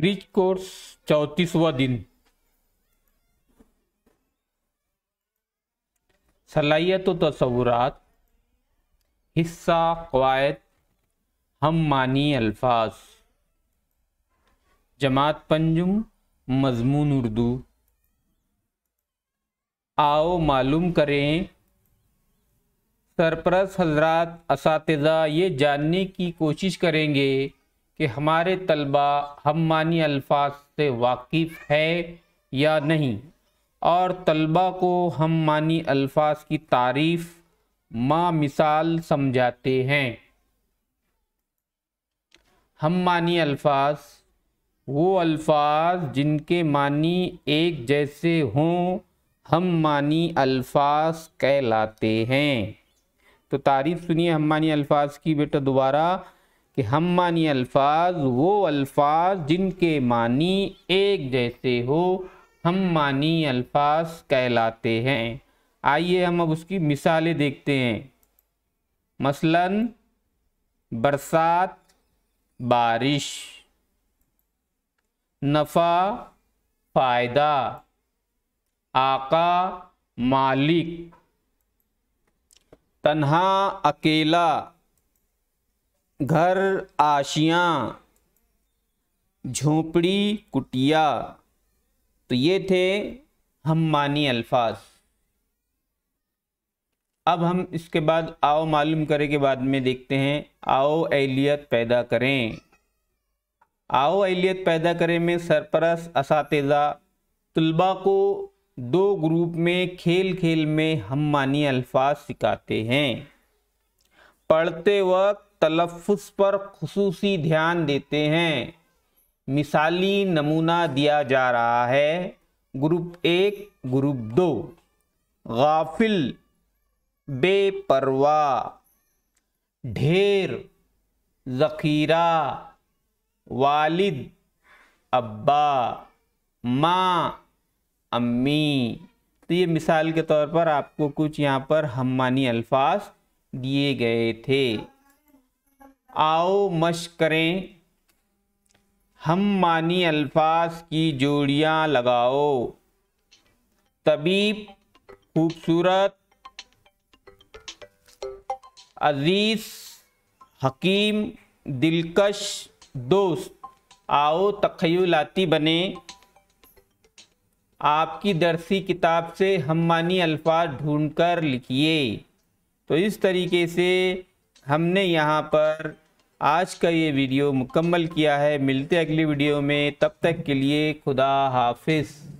bridge course चौतीसवा दिन सलाहियत तो तस्वुरात हिस्सा कवायद हम मानी अल्फाज जमात पंजुम मजमून उर्दू आओ मालूम करें सरपरस हजरात इस ये जानने की कोशिश करेंगे कि हमारे तलबा हम मानी अल्फाज से वाकिफ़ है या नहीं और तलबा को हम मानी अल्फाज की तारीफ़ मा मिसाल समझाते हैं हम मानी अल्फाज वो अल्फाज जिनके मानी एक जैसे हों हम मानी अल्फाज कहलाते हैं तो तारीफ़ सुनिए हम मानी अल्फाज की बेटा दोबारा कि हम मानी अल्फाज वो अल्फाज जिनके मानी एक जैसे हो हम मानी अल्फाज कहलाते हैं आइए हम अब उसकी मिसालें देखते हैं मसलन बरसात बारिश नफ़ा फ़ायदा आका मालिक तन्हा अकेला घर आशियाँ झोंपड़ी कुटिया तो ये थे हम मानी अल्फाज अब हम इसके बाद आओ मालूम करें के बाद में देखते हैं आओ एलियत पैदा करें आओ एलियत पैदा करें में सरपरस इस तलबा को दो ग्रुप में खेल खेल में हम मानी अल्फाज सिखाते हैं पढ़ते वक्त तलफ़ पर खसूस ध्यान देते हैं मिसाली नमूना दिया जा रहा है ग्रुप एक ग्रुप दो गाफिल बेपरवा ढेर ज़ख़ीरा वालिद अब्बा माँ अम्मी तो ये मिसाल के तौर पर आपको कुछ यहाँ पर हमानी अल्फाज दिए गए थे आओ मश करें हम मानी अल्फाज की जोड़ियाँ लगाओ तबीब खूबसूरत अजीज हकीम दिलकश दोस्त आओ तखयलाती बने आपकी दरसी किताब से हम मानी अल्फाज ढूंढ कर लिखिए तो इस तरीके से हमने यहाँ पर आज का ये वीडियो मुकम्मल किया है मिलते अगली वीडियो में तब तक के लिए खुदा हाफिज़